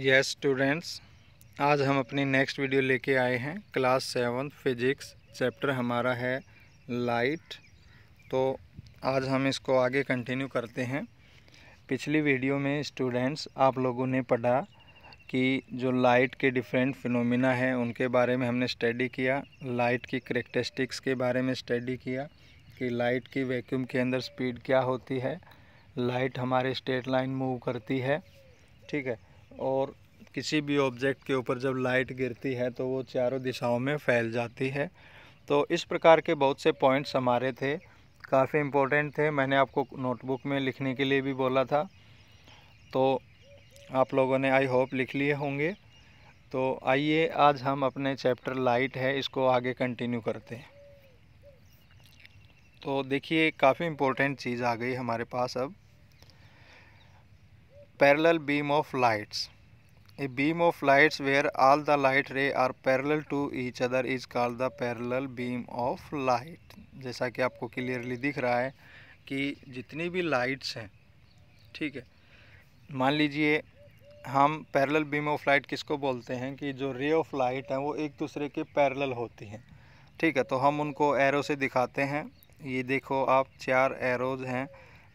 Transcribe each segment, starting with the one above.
Yes students आज हम अपनी नेक्स्ट वीडियो लेके आए हैं क्लास सेवन फिजिक्स चैप्टर हमारा है लाइट तो आज हम इसको आगे कंटिन्यू करते हैं पिछली वीडियो में स्टूडेंट्स आप लोगों ने पढ़ा कि जो लाइट के डिफरेंट फिनोमिना हैं उनके बारे में हमने स्टडी किया लाइट की करेक्टरिस्टिक्स के बारे में स्टडी किया कि लाइट की वैक्यूम के अंदर स्पीड क्या होती है लाइट हमारे स्ट्रेट लाइन मूव करती है ठीक है और किसी भी ऑब्जेक्ट के ऊपर जब लाइट गिरती है तो वो चारों दिशाओं में फैल जाती है तो इस प्रकार के बहुत से पॉइंट्स हमारे थे काफ़ी इम्पोर्टेंट थे मैंने आपको नोटबुक में लिखने के लिए भी बोला था तो आप लोगों ने आई होप लिख लिए होंगे तो आइए आज हम अपने चैप्टर लाइट है इसको आगे कंटिन्यू करते हैं तो देखिए काफ़ी इम्पोर्टेंट चीज़ आ गई हमारे पास अब parallel beam of lights. A beam of lights where all the light ray are parallel to each other is called the parallel beam of light. जैसा कि आपको clearly दिख रहा है कि जितनी भी lights हैं ठीक है मान लीजिए हम पैरेलल बीम ऑफ लाइट किसको बोलते हैं कि जो रे ऑफ लाइट हैं वो एक दूसरे के पैरेलल होती हैं ठीक है तो हम उनको एरो से दिखाते हैं ये देखो आप चार एरोज हैं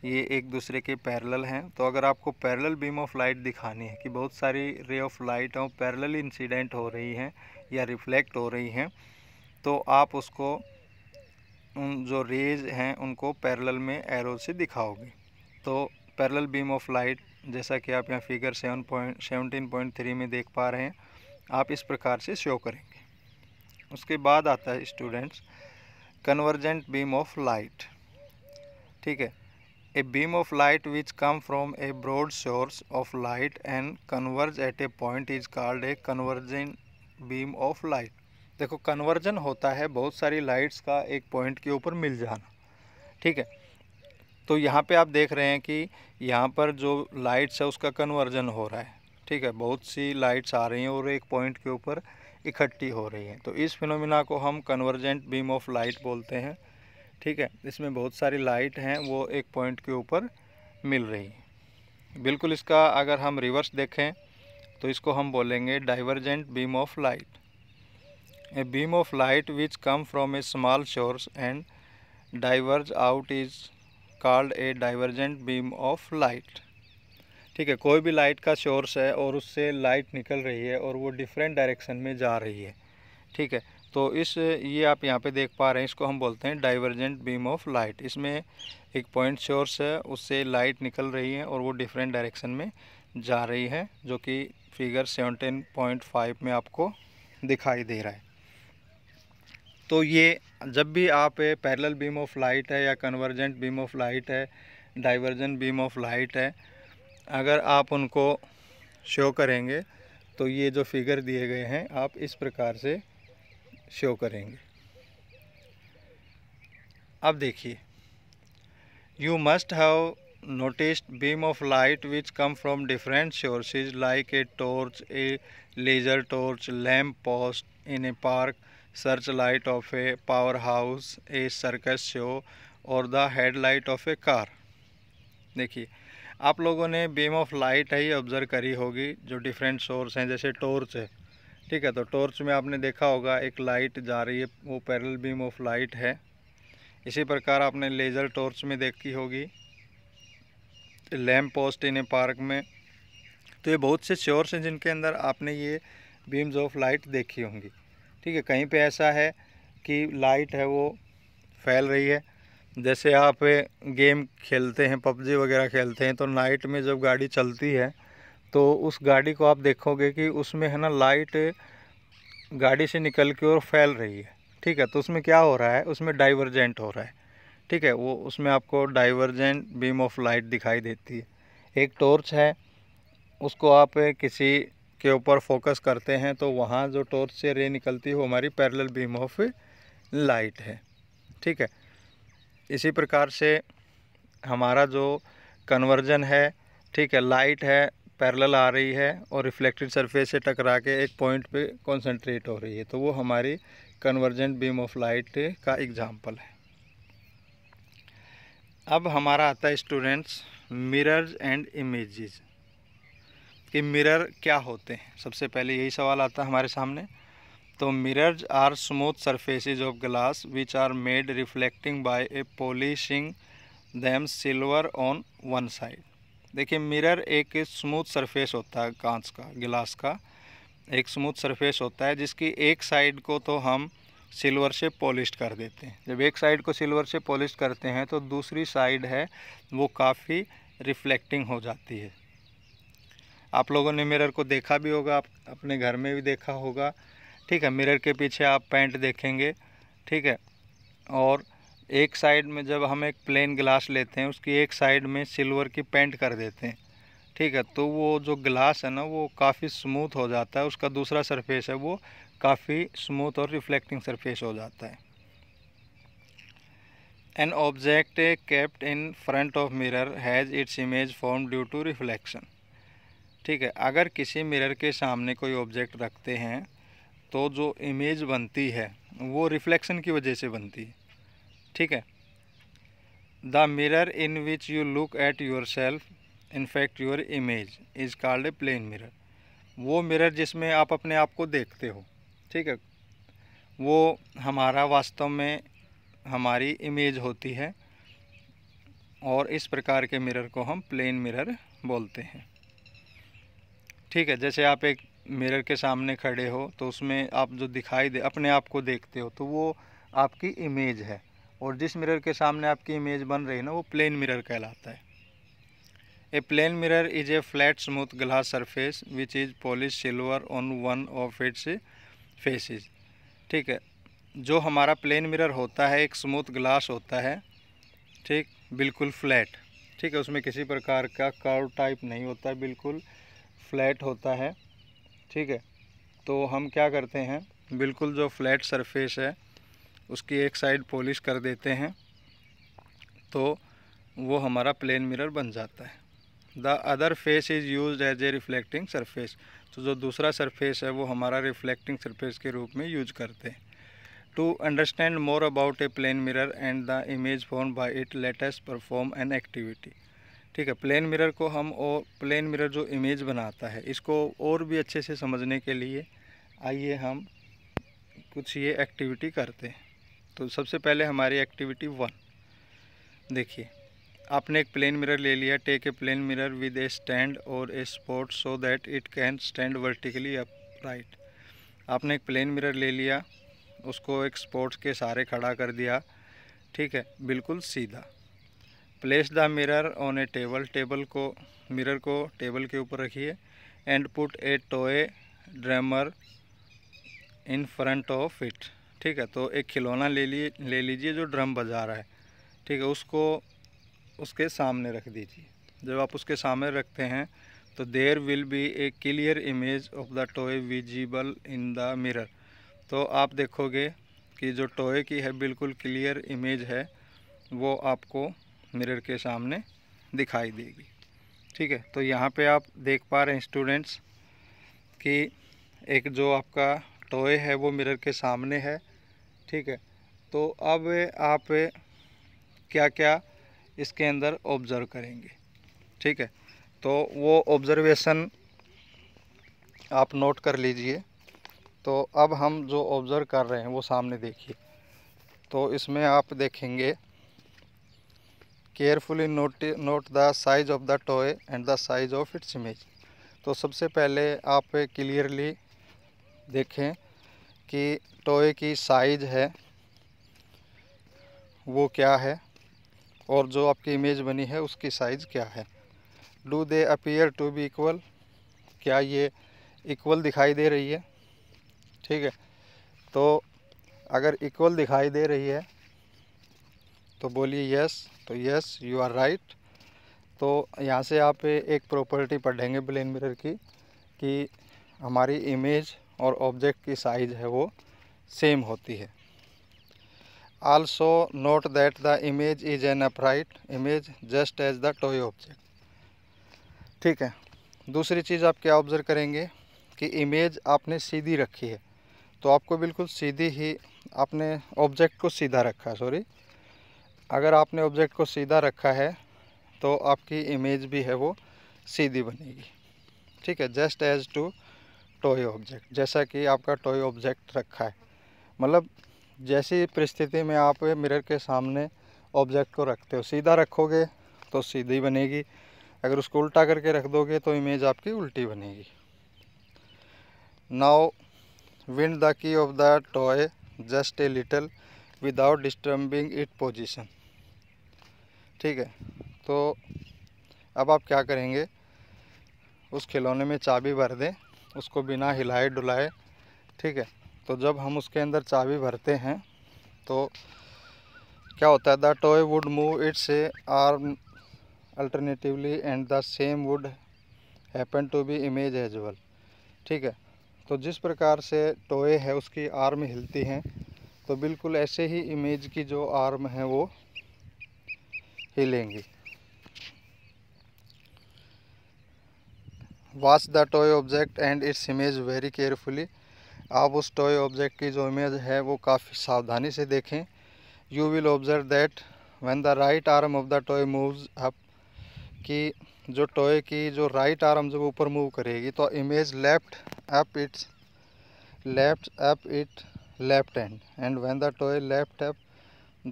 ये एक दूसरे के पैरेलल हैं तो अगर आपको पैरेलल बीम ऑफ लाइट दिखानी है कि बहुत सारी रे ऑफ लाइट और पैरेलल इंसिडेंट हो रही हैं या रिफ्लेक्ट हो रही हैं तो आप उसको उन जो रेज हैं उनको पैरेलल में एरो से दिखाओगे तो पैरेलल बीम ऑफ लाइट जैसा कि आप यहाँ figure seven point seventeen point three में देख पा रहे हैं आप इस प्रकार से शो करेंगे उसके बाद आता है students convergent beam of light ठीक है A beam of light which come from a broad source of light and converge at a point is called a converging beam of light. देखो कन्वर्जन होता है बहुत सारी लाइट्स का एक point के ऊपर मिल जाना ठीक है तो यहाँ पे आप देख रहे हैं कि यहाँ पर जो लाइट्स है उसका कन्वर्जन हो रहा है ठीक है बहुत सी लाइट्स आ रही हैं और एक पॉइंट के ऊपर इकट्ठी हो रही हैं तो इस फिनोमिना को हम कन्वर्जेंट बीम ऑफ लाइट बोलते हैं ठीक है इसमें बहुत सारी लाइट हैं वो एक पॉइंट के ऊपर मिल रही है बिल्कुल इसका अगर हम रिवर्स देखें तो इसको हम बोलेंगे divergent beam of light a beam of light which come from a small source and diverge out is called a divergent beam of light ठीक है कोई भी लाइट का शोर्स है और उससे लाइट निकल रही है और वो डिफरेंट डायरेक्शन में जा रही है ठीक है तो इस ये आप यहाँ पे देख पा रहे हैं इसको हम बोलते हैं डाइवर्जेंट बीम ऑफ लाइट इसमें एक पॉइंट सोर्स है उससे लाइट निकल रही है और वो डिफरेंट डायरेक्शन में जा रही है जो कि फिगर सेवनटीन पॉइंट फाइव में आपको दिखाई दे रहा है तो ये जब भी आप पैरेलल बीम ऑफ लाइट है या कन्वर्जेंट बीम ऑफ लाइट है डाइवर्जेंट बीम ऑफ लाइट है अगर आप उनको शो करेंगे तो ये जो फिगर दिए गए हैं आप इस प्रकार से शो करेंगे अब देखिए you must have noticed beam of light which come from different sources like a torch a laser torch lamp post in a park search light of a power house a circus show और the light of a car देखिए आप लोगों ने beam of light ही observe करी होगी जो different source हैं जैसे टॉर्च है ठीक है तो टॉर्च में आपने देखा होगा एक लाइट जा रही है वो पैरल बीम ऑफ लाइट है इसी प्रकार आपने लेज़र टॉर्च में देखी होगी lamp post in a park में तो ये बहुत से श्योर्स हैं जिनके अंदर आपने ये बीम्स ऑफ लाइट देखी होंगी ठीक है कहीं पे ऐसा है कि लाइट है वो फैल रही है जैसे आप गेम खेलते हैं पबजी वगैरह खेलते हैं तो नाइट में जब गाड़ी चलती है तो उस गाड़ी को आप देखोगे कि उसमें है ना लाइट गाड़ी से निकल के और फैल रही है ठीक है तो उसमें क्या हो रहा है उसमें डाइवर्जेंट हो रहा है ठीक है वो उसमें आपको डाइवर्जेंट बीम ऑफ लाइट दिखाई देती है एक टॉर्च है उसको आप किसी के ऊपर फोकस करते हैं तो वहाँ जो टॉर्च से रे निकलती है वो हमारी पैरेलल बीम ऑफ लाइट है ठीक है इसी प्रकार से हमारा जो कन्वर्जन है ठीक है लाइट है पैरेलल आ रही है और रिफ्लेक्टेड सरफेस से टकरा के एक पॉइंट पे कंसंट्रेट हो रही है तो वो हमारी कन्वर्जेंट बीम ऑफ लाइट का एग्जांपल है अब हमारा आता है स्टूडेंट्स मिरर्स एंड इमेजेस कि मिरर क्या होते हैं सबसे पहले यही सवाल आता है हमारे सामने तो mirrors are smooth surfaces of glass which are made reflecting by a polishing them silver on one side देखिए मिरर एक स्मूथ सरफेस होता है कांच का गिलास का एक स्मूथ सरफेस होता है जिसकी एक साइड को तो हम सिल्वर से पॉलिश कर देते हैं जब एक साइड को सिल्वर से पॉलिश करते हैं तो दूसरी साइड है वो काफ़ी रिफ्लेक्टिंग हो जाती है आप लोगों ने मिरर को देखा भी होगा आप अपने घर में भी देखा होगा ठीक है मिरर के पीछे आप पैंट देखेंगे ठीक है और एक साइड में जब हम एक प्लेन ग्लास लेते हैं उसकी एक साइड में सिल्वर की पेंट कर देते हैं ठीक है तो वो जो ग्लास है ना वो काफ़ी स्मूथ हो जाता है उसका दूसरा सरफेस है वो काफ़ी स्मूथ और रिफ्लेक्टिंग सरफेस हो जाता है an object kept in front of mirror has its image form due to reflection ठीक है अगर किसी मिरर के सामने कोई ऑब्जेक्ट रखते हैं तो जो इमेज बनती है वो रिफ्लेक्शन की वजह से बनती है ठीक है the mirror in which you look at yourself in fact your image is called a plane mirror वो मिरर जिसमें आप अपने आप को देखते हो ठीक है वो हमारा वास्तव में हमारी इमेज होती है और इस प्रकार के मिरर को हम प्लेन मिरर बोलते हैं ठीक है जैसे आप एक मिरर के सामने खड़े हो तो उसमें आप जो दिखाई दे अपने आप को देखते हो तो वो आपकी इमेज है और जिस मिरर के सामने आपकी इमेज बन रही है ना वो प्लेन मिरर कहलाता है a plane mirror is a flat smooth glass surface which is polish silver on one of its faces ठीक है जो हमारा प्लेन मिरर होता है एक स्मूथ ग्लास होता है ठीक बिल्कुल फ्लैट ठीक है उसमें किसी प्रकार का कर्व टाइप नहीं होता बिल्कुल फ्लैट होता है ठीक है तो हम क्या करते हैं बिल्कुल जो फ्लैट सरफेस है उसकी एक साइड पॉलिश कर देते हैं तो वो हमारा प्लेन मिरर बन जाता है the other face is use as a reflecting surface तो जो दूसरा सरफेस है वो हमारा रिफ्लेक्टिंग सरफेस के रूप में यूज करते हैं to understand more about a plane mirror and the image form by it let us perform an activity ठीक है प्लेन मिरर को हम और प्लेन मिरर जो इमेज बनाता है इसको और भी अच्छे से समझने के लिए आइए हम कुछ ये एक्टिविटी करते हैं तो सबसे पहले हमारी एक्टिविटी वन देखिए आपने एक प्लेन मिरर ले लिया take a plane mirror with a stand और a support so that it can stand vertically upright आपने एक प्लेन मिरर ले लिया उसको एक स्पोर्ट के सहारे खड़ा कर दिया ठीक है बिल्कुल सीधा place the mirror on a table table को मिरर को टेबल के ऊपर रखिए and put a toy drummer in front of it ठीक है तो एक खिलौना ले लिए ले लीजिए जो ड्रम बजा रहा है ठीक है उसको उसके सामने रख दीजिए जब आप उसके सामने रखते हैं तो there will be a clear image of the toy visible in the mirror तो आप देखोगे कि जो टॉय की है बिल्कुल क्लियर इमेज है वो आपको मिरर के सामने दिखाई देगी ठीक है तो यहाँ पे आप देख पा रहे हैं स्टूडेंट्स कि एक जो आपका टॉय है वो मिरर के सामने है ठीक है तो अब आप क्या क्या इसके अंदर ऑब्ज़र्व करेंगे ठीक है तो वो ऑब्ज़र्वेशन आप नोट कर लीजिए तो अब हम जो ऑब्ज़र्व कर रहे हैं वो सामने देखिए तो इसमें आप देखेंगे carefully note note the size of the toy and the size of its image तो सबसे पहले आप क्लियरली देखें कि टोए की साइज है वो क्या है और जो आपकी इमेज बनी है उसकी साइज़ क्या है do they appear to be equal क्या ये इक्वल दिखाई दे रही है ठीक है तो अगर इक्वल दिखाई दे रही है तो बोलिए यस तो यस यू आर राइट तो यहाँ से आप एक प्रॉपर्टी पढ़ेंगे ब्लेन मिरर की कि हमारी इमेज और ऑब्जेक्ट की साइज़ है वो सेम होती है also note that the image is an upright image just as the toy object ठीक है दूसरी चीज़ आप क्या ऑब्ज़र्व करेंगे कि इमेज आपने सीधी रखी है तो आपको बिल्कुल सीधी ही आपने ऑब्जेक्ट को सीधा रखा है सॉरी अगर आपने ऑब्जेक्ट को सीधा रखा है तो आपकी इमेज भी है वो सीधी बनेगी ठीक है just as to toy object जैसा कि आपका टॉय ऑब्जेक्ट रखा है मतलब जैसी परिस्थिति में आप मिरर के सामने ऑब्जेक्ट को रखते हो सीधा रखोगे तो सीधी बनेगी अगर उसको उल्टा करके रख दोगे तो इमेज आपकी उल्टी बनेगी now wind the key of the toy just a little without disturbing it position ठीक है तो अब आप क्या करेंगे उस खिलौने में चाबी भर दें उसको बिना हिलाए डुलाए ठीक है तो जब हम उसके अंदर चाबी भरते हैं तो क्या होता है the toy would move its arm alternatively and the same would happen to be image as well ठीक है तो जिस प्रकार से टोए है उसकी आर्म हिलती हैं तो बिल्कुल ऐसे ही इमेज की जो आर्म है वो हिलेंगी watch the toy object and its image very carefully आप उस टॉय ऑब्जेक्ट की जो इमेज है वो काफ़ी सावधानी से देखें you will observe that when the right arm of the toy move up कि जो टॉय की जो राइट आर्म जब ऊपर मूव करेगी तो image left up its left up it left and and when the toy left up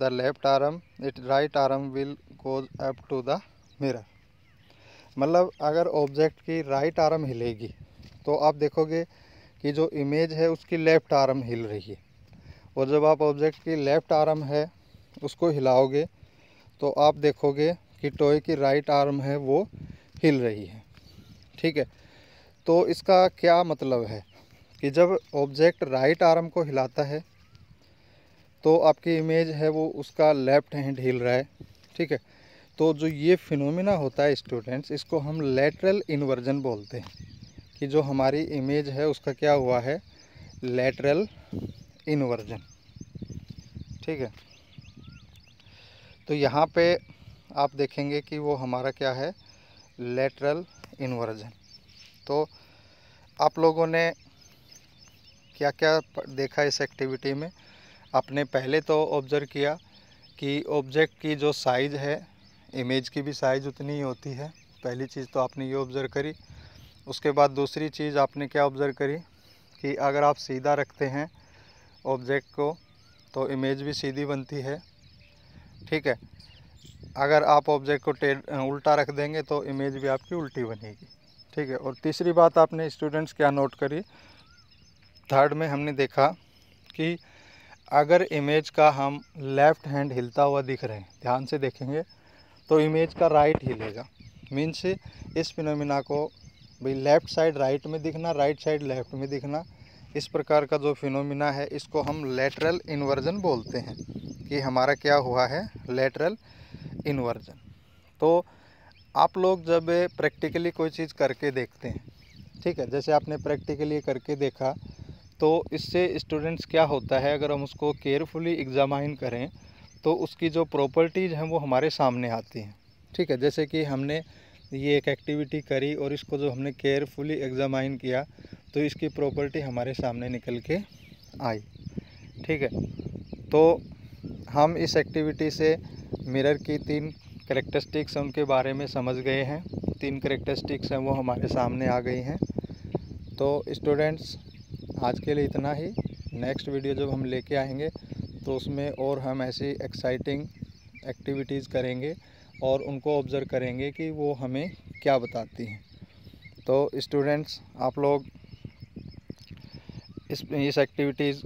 the left arm it right arm will goes up to the mirror मतलब अगर object की right arm हिलेगी तो आप देखोगे कि जो इमेज है उसकी लेफ़्ट आर्म हिल रही है और जब आप ऑब्जेक्ट की लेफ़्ट आर्म है उसको हिलाओगे तो आप देखोगे कि टॉय की राइट आर्म है वो हिल रही है ठीक है तो इसका क्या मतलब है कि जब ऑब्जेक्ट राइट आर्म को हिलाता है तो आपकी इमेज है वो उसका लेफ़्ट हैंड हिल रहा है ठीक है तो जो ये फिनोमिना होता है स्टूडेंट्स इसको हम लेटरल इन्वर्जन बोलते हैं कि जो हमारी इमेज है उसका क्या हुआ है लेटरल इन्वर्जन ठीक है तो यहाँ पे आप देखेंगे कि वो हमारा क्या है लेटरल इन्वर्जन तो आप लोगों ने क्या क्या देखा इस एक्टिविटी में आपने पहले तो ऑब्ज़र्व किया कि ऑब्जेक्ट की जो साइज़ है इमेज की भी साइज़ उतनी ही होती है पहली चीज़ तो आपने ये ऑब्ज़र्व करी उसके बाद दूसरी चीज़ आपने क्या ऑब्ज़र्व करी कि अगर आप सीधा रखते हैं ऑब्जेक्ट को तो इमेज भी सीधी बनती है ठीक है अगर आप ऑब्जेक्ट को उल्टा रख देंगे तो इमेज भी आपकी उल्टी बनेगी ठीक है और तीसरी बात आपने स्टूडेंट्स क्या नोट करी थर्ड में हमने देखा कि अगर इमेज का हम लेफ़्ट हैंड हिलता हुआ दिख रहे हैं ध्यान से देखेंगे तो इमेज का राइट हिलेगा मीन्स इस फिनोमिना को भाई लेफ़्ट साइड राइट में दिखना राइट साइड लेफ़्ट में दिखना इस प्रकार का जो फिनोमिना है इसको हम लेटरल इन्वर्जन बोलते हैं कि हमारा क्या हुआ है लेटरल इन्वर्जन तो आप लोग जब प्रैक्टिकली कोई चीज़ करके देखते हैं ठीक है जैसे आपने प्रैक्टिकली करके देखा तो इससे स्टूडेंट्स क्या होता है अगर हम उसको केयरफुली एग्जामाइन करें तो उसकी जो प्रॉपर्टीज़ हैं वो हमारे सामने आती हैं ठीक है जैसे कि हमने ये एक एक्टिविटी करी और इसको जो हमने केयरफुली एग्जामाइन किया तो इसकी प्रॉपर्टी हमारे सामने निकल के आई ठीक है तो हम इस एक्टिविटी से मिरर की तीन करेक्टरिस्टिक्स उनके बारे में समझ गए हैं तीन करेक्टरिस्टिक्स हैं वो हमारे सामने आ गई हैं तो स्टूडेंट्स आज के लिए इतना ही नेक्स्ट वीडियो जब हम लेके आएंगे तो उसमें और हम ऐसी एक्साइटिंग एक्टिविटीज़ करेंगे और उनको ऑब्ज़र्व करेंगे कि वो हमें क्या बताती हैं तो स्टूडेंट्स आप लोग इस इस एक्टिविटीज़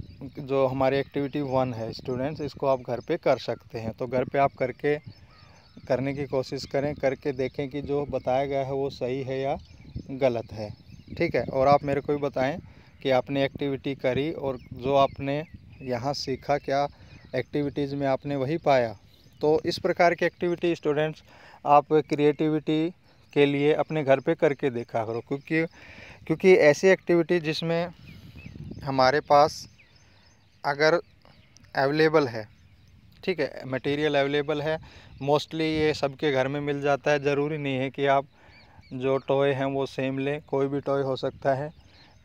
जो हमारी एक्टिविटी वन है स्टूडेंट्स इसको आप घर पे कर सकते हैं तो घर पे आप करके करने की कोशिश करें करके देखें कि जो बताया गया है वो सही है या गलत है ठीक है और आप मेरे को भी बताएं कि आपने एक्टिविटी करी और जो आपने यहाँ सीखा क्या एक्टिविटीज़ में आपने वही पाया तो इस प्रकार की एक्टिविटी स्टूडेंट्स आप क्रिएटिविटी के लिए अपने घर पे करके देखा करो क्योंकि क्योंकि ऐसी एक्टिविटी जिसमें हमारे पास अगर अवेलेबल है ठीक है मटेरियल अवेलेबल है मोस्टली ये सबके घर में मिल जाता है ज़रूरी नहीं है कि आप जो टॉय हैं वो सेम लें कोई भी टॉय हो सकता है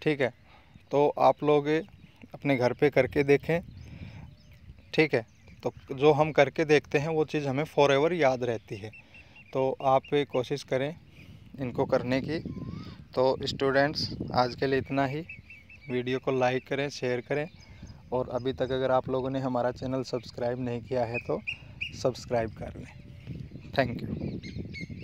ठीक है तो आप लोग अपने घर पे करके देखें ठीक है तो जो हम करके देखते हैं वो चीज़ हमें फॉर एवर याद रहती है तो आप कोशिश करें इनको करने की तो स्टूडेंट्स आज के लिए इतना ही वीडियो को लाइक करें शेयर करें और अभी तक अगर आप लोगों ने हमारा चैनल सब्सक्राइब नहीं किया है तो सब्सक्राइब कर लें थैंक यू